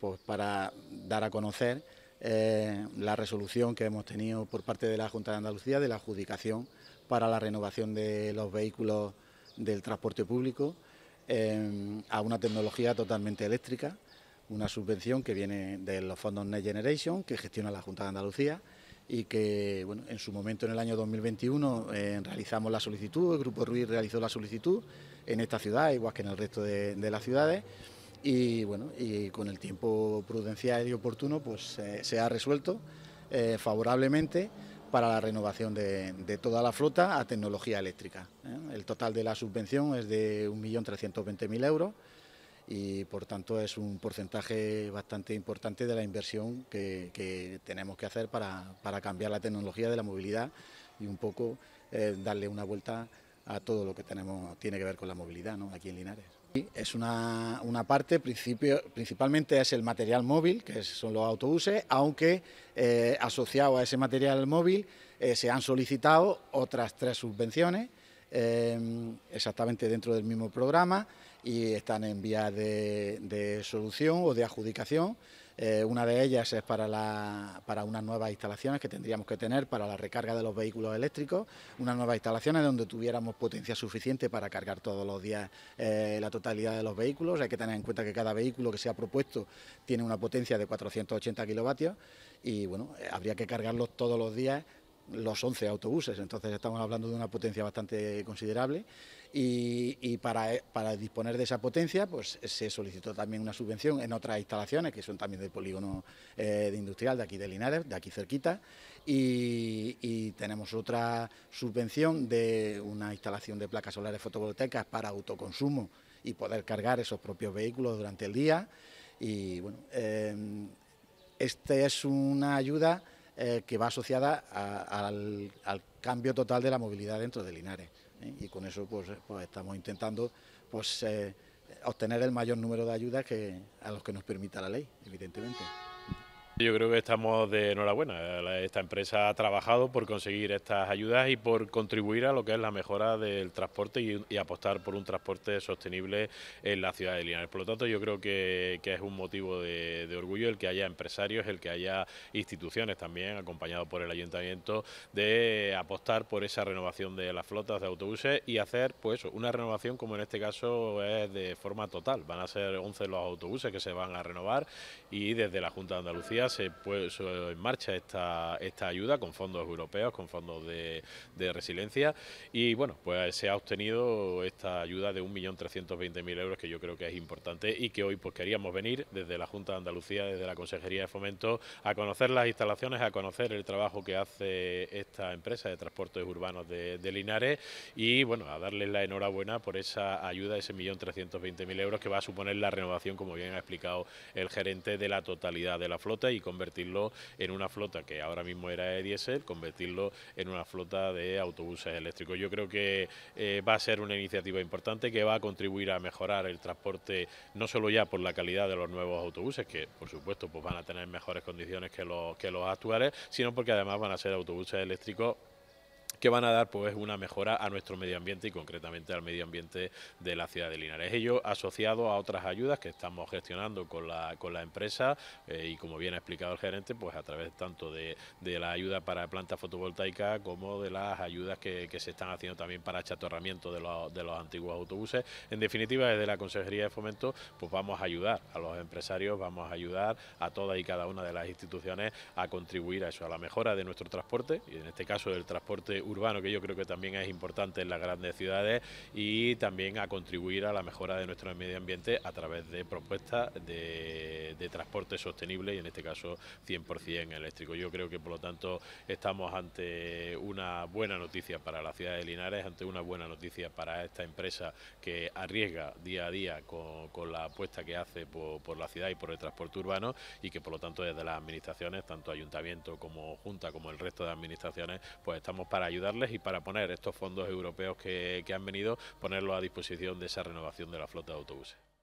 Pues, para dar a conocer eh, la resolución que hemos tenido por parte de la Junta de Andalucía de la adjudicación para la renovación de los vehículos del transporte público eh, a una tecnología totalmente eléctrica, una subvención que viene de los fondos Next Generation que gestiona la Junta de Andalucía y que bueno, en su momento en el año 2021 eh, realizamos la solicitud, el Grupo Ruiz realizó la solicitud en esta ciudad, igual que en el resto de las ciudades y bueno, y con el tiempo prudencial y oportuno pues eh, se ha resuelto eh, favorablemente para la renovación de, toda la flota a tecnología eléctrica. ¿eh? El total de la subvención es de 1.320.000 euros y por tanto es un porcentaje bastante importante de la inversión que, tenemos que hacer para, para, cambiar la tecnología de la movilidad y un poco darle una vuelta a todo lo que tenemos, tiene que ver con la movilidad ¿no? aquí en Linares. Es una, parte, principio, principalmente es el material móvil, que son los autobuses, aunque eh, asociado a ese material móvil eh, se han solicitado otras tres subvenciones Em, exactamente dentro del mismo programa y están en vías de, solución o de adjudicación. Eh, una de ellas es para, la, para unas nuevas instalaciones que tendríamos que tener para la recarga de los vehículos eléctricos, unas nuevas instalaciones donde tuviéramos potencia suficiente para cargar todos los días eh, la totalidad de los vehículos. Hay que tener en cuenta que cada vehículo que se ha propuesto tiene una potencia de 480 kilovatios y bueno, eh, habría que cargarlos todos los días los 11 autobuses, entonces estamos hablando de una potencia bastante considerable y, para, disponer de esa potencia pues se solicitó también una subvención en otras instalaciones que son también del polígono eh, de industrial de aquí de Linares, de aquí cerquita y, tenemos otra subvención de una instalación de placas solares fotovoltaicas para autoconsumo y poder cargar esos propios vehículos durante el día y bueno, eh, esta es una ayuda eh, que va asociada al, cambio total de la movilidad dentro de Linares. ¿eh? Y con eso pues, eh, pues estamos intentando pues, obtener el mayor número de ayudas que, a los que nos permita la ley, evidentemente. Yo creo que estamos de enhorabuena. Esta empresa ha trabajado por conseguir estas ayudas y por contribuir a lo que es la mejora del transporte y, apostar por un transporte sostenible en la ciudad de Linares. Por lo tanto, yo creo que, es un motivo de, orgullo el que haya empresarios, el que haya instituciones también, acompañado por el ayuntamiento, de apostar por esa renovación de las flotas de autobuses y hacer pues una renovación como en este caso es de forma total. Van a ser 11 los autobuses que se van a renovar y desde la Junta de Andalucía se puso en marcha esta, esta ayuda con fondos europeos, con fondos de, resiliencia y bueno, pues se ha obtenido esta ayuda de 1.320.000 euros que yo creo que es importante y que hoy pues queríamos venir desde la Junta de Andalucía, desde la Consejería de Fomento, a conocer las instalaciones, a conocer el trabajo que hace esta empresa de transportes urbanos de, de Linares y bueno, a darles la enhorabuena por esa ayuda, ese 1.320.000 euros que va a suponer la renovación, como bien ha explicado el gerente, de la totalidad de la flota y convertirlo en una flota que ahora mismo era de diésel, convertirlo en una flota de autobuses eléctricos. Yo creo que eh, va a ser una iniciativa importante que va a contribuir a mejorar el transporte, no solo ya por la calidad de los nuevos autobuses, que por supuesto pues van a tener mejores condiciones que los, que los actuales, sino porque además van a ser autobuses eléctricos que van a dar pues una mejora a nuestro medio ambiente y concretamente al medio ambiente de la ciudad de Linares. Ello asociado a otras ayudas que estamos gestionando con la, con la empresa eh, y como bien ha explicado el gerente, pues a través tanto de, la ayuda para planta fotovoltaica como de las ayudas que, se están haciendo también para achatorramiento de los, de los antiguos autobuses. En definitiva, desde la Consejería de Fomento, pues vamos a ayudar a los empresarios, vamos a ayudar a todas y cada una de las instituciones a contribuir a eso, a la mejora de nuestro transporte, y en este caso del transporte urbano urbano, que yo creo que también es importante en las grandes ciudades, y también a contribuir a la mejora de nuestro medio ambiente a través de propuestas de, transporte sostenible y en este caso 100% eléctrico. Yo creo que por lo tanto estamos ante una buena noticia para la ciudad de Linares, ante una buena noticia para esta empresa que arriesga día a día con, la apuesta que hace por la ciudad y por el transporte urbano y que por lo tanto desde las administraciones, tanto ayuntamiento como junta como el resto de administraciones, pues estamos para ayudar y para poner estos fondos europeos que, que han venido, ponerlos a disposición de esa renovación de la flota de autobuses.